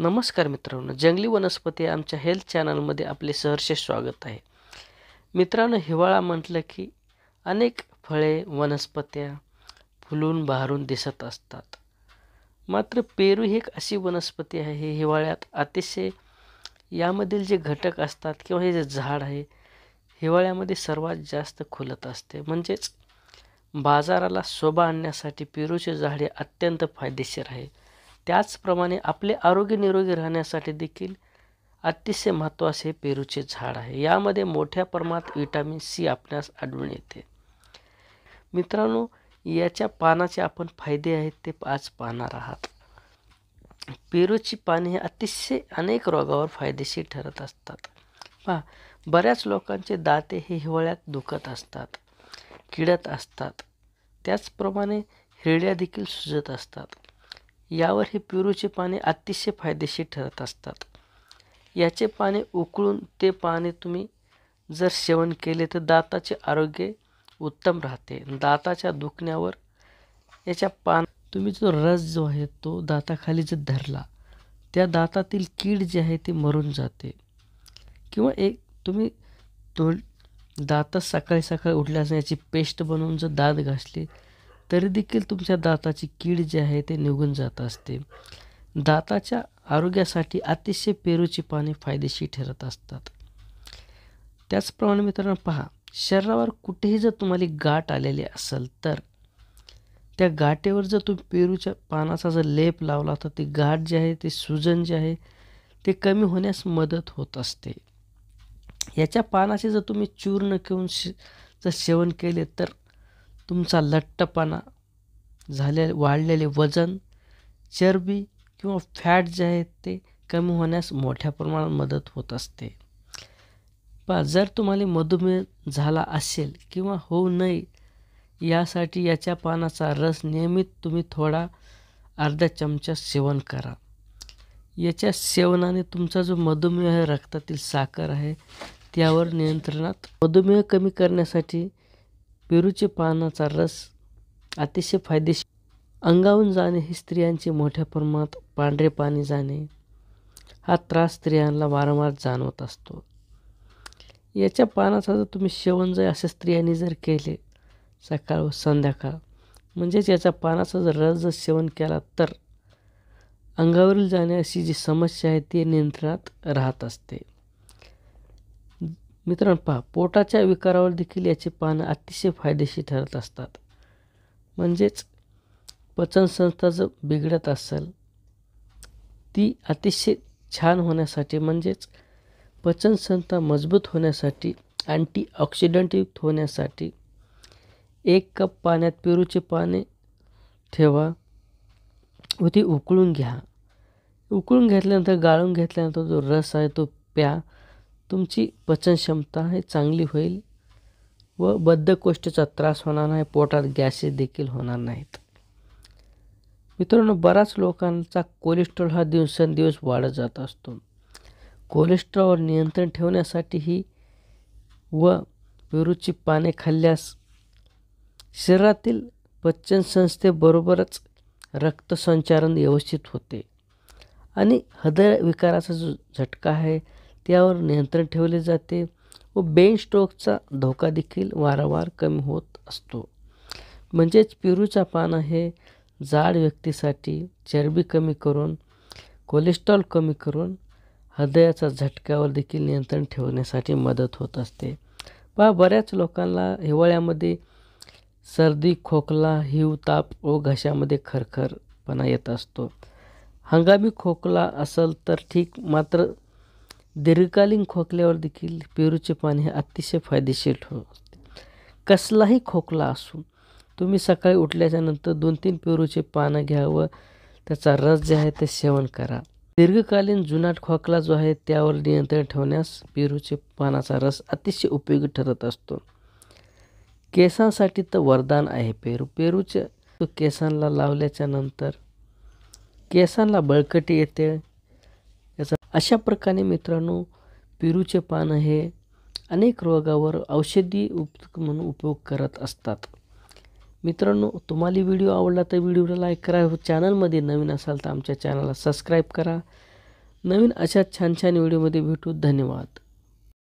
नमस्कार मित्रांनो जंगली वनस्पती आमच्या हेल्थ चॅनलमध्ये आपले सहर्ष स्वागत आहे मित्रांनो हिवाळा म्हटलं की अनेक फळे वनस्पत्या फुलून बहरून दिसत असतात मात्र पेरू ही एक अशी वनस्पती आहे हे हिवाळ्यात अतिशय यामधील जे घटक असतात किंवा हे जे झाड आहे हिवाळ्यामध्ये सर्वात जास्त खुलत असते म्हणजेच बाजाराला शोभा आणण्यासाठी पेरूचे झाडे अत्यंत फायदेशीर आहे त्याचप्रमाणे आपले आरोग्य निरोगी राहण्यासाठी देखील अतिशय महत्त्वाचे पेरूचे झाड आहे यामध्ये मोठ्या प्रमाणात विटॅमिन सी आपल्यास आढळून येते मित्रांनो याच्या पानाचे आपण फायदे आहेत ते आज पाहणार आहात पेरूची पाने हे अतिशय अनेक रोगावर फायदेशीर ठरत असतात पहा बऱ्याच लोकांचे दाते हे हिवाळ्यात दुखत असतात किडत असतात त्याचप्रमाणे हिरड्या देखील सुजत असतात यावर हे पेरूची पाने अतिशय फायदेशीर ठरत असतात याचे पाने उकळून ते पाने तुम्ही जर सेवन केले तर दाताचे आरोग्य उत्तम राहते दाताच्या दुखण्यावर याच्या पान तुम्ही जो रस जो आहे तो दाताखाली जर धरला त्या दातातील कीड जी आहे ती मरून जाते किंवा एक तुम्ही तो दातात सकाळी सकाळी उठल्यास याची पेस्ट बनवून जर दात घासली तरी देखील तुमच्या दाताची कीड जी आहे ते निघून जात असते दाताच्या आरोग्यासाठी अतिशय पेरूची पाने फायदेशीर ठरत असतात त्याचप्रमाणे मित्रांनो पहा शरीरावर कुठेही जर तुम्हाला गाठ आलेली असेल तर त्या गाठेवर जर तुम्ही पेरूच्या पानाचा जर लेप लावला तर ती गाठ जी आहे ते सुजन जे आहे ते कमी होण्यास मदत होत असते याच्या पानाचे जर तुम्ही चूर्ण घेऊन शे जर सेवन केले तर तुमचा लठ्ठपणा झाले वाढलेले वजन चरबी किंवा फॅट जे आहेत ते कमी होण्यास मोठ्या प्रमाणात मदत होत असते पा जर तुम्हाला मधुमेह झाला असेल किंवा होऊ नये यासाठी याच्या पानाचा रस नियमित तुम्ही थोडा अर्धा चमचा सेवन करा याच्या सेवनाने तुमचा जो मधुमेह रक्तातील साखर आहे त्यावर नियंत्रणात मधुमेह कमी करण्यासाठी पेरूचे पानाचा रस अतिशय फायदेशीर अंगावून जाणे हे स्त्रियांचे मोठ्या प्रमाणात पांढरे पाणी जाणे हा त्रास स्त्रियांना वारंवार जाणवत असतो याच्या पानाचा जर तुम्ही सेवन जर अशा स्त्रियांनी जर केले सकाळ व संध्याकाळ म्हणजेच याच्या पानाचा जर रस जर सेवन केला तर अंगावरील जाणे अशी जी समस्या आहे ती नियंत्रणात राहत असते मित्रांनो पहा पोटाच्या विकारावर देखील याची पानं अतिशय फायदेशीर ठरत असतात म्हणजेच पचनसंस्था जर बिघडत असेल ती अतिशय छान होण्यासाठी म्हणजेच पचनसंस्था मजबूत होण्यासाठी अँटीऑक्सिडंटयुक्त होण्यासाठी एक कप पाण्यात पेरूचे पाने ठेवा व ती उकळून घ्या उकळून घेतल्यानंतर गाळून घेतल्यानंतर जो रस आहे तो प्या तुमची पचनक्षमता हे चांगली होईल व बद्धकोष्ठचा त्रास होणार नाही पोटात गॅसेस देखील होणार नाहीत मित्रांनो बऱ्याच लोकांचा कोलेस्ट्रॉल हा दिवसेंदिवस वाढत जात असतो कोलेस्ट्रॉलवर नियंत्रण ठेवण्यासाठी ही व पेरूची पाने खाल्ल्यास शरीरातील पचन संस्थेबरोबरच व्यवस्थित होते आणि हृदयविकाराचा जो झटका आहे त्यावर नियंत्रण ठेवले जाते व बेन स्ट्रोकचा धोका देखील वारंवार कमी होत असतो म्हणजेच पिरूचा पानं हे जाड व्यक्तीसाठी चरबी कमी करून कोलेस्ट्रॉल कमी करून हृदयाचा झटक्यावर देखील नियंत्रण ठेवण्यासाठी मदत होत असते वा बऱ्याच लोकांना हिवाळ्यामध्ये सर्दी खोकला हिव ताप व घशामध्ये खरखरपणा येत असतो हंगामी खोकला असेल तर ठीक मात्र दीर्घकालीन खोकल्यावर देखील पेरूचे पाणी हे अतिशय फायदेशीर ठरते कसलाही खोकला असू तुम्ही सकाळी उठल्याच्यानंतर दोन तीन पेरूचे पानं घ्या व त्याचा रस जे आहे ते सेवन करा दीर्घकालीन जुनाट खोकला जो आहे त्यावर नियंत्रण ठेवण्यास पेरूचे पानाचा रस अतिशय उपयोगी ठरत असतो केसांसाठी तर वरदान आहे पेरू पेरूचे तो केसांना लावल्याच्या नंतर केसांना बळकटी येते अशा प्रकारे मित्रांनो पेरूचे पान हे अनेक रोगावर औषधी उप म्हणून उपयोग करत असतात मित्रांनो तुम्हाला व्हिडिओ आवडला तर व्हिडिओला लाईक करा चॅनलमध्ये नवीन असाल तर आमच्या चॅनलला सबस्क्राईब करा नवीन अशा छान छान व्हिडिओमध्ये भेटू धन्यवाद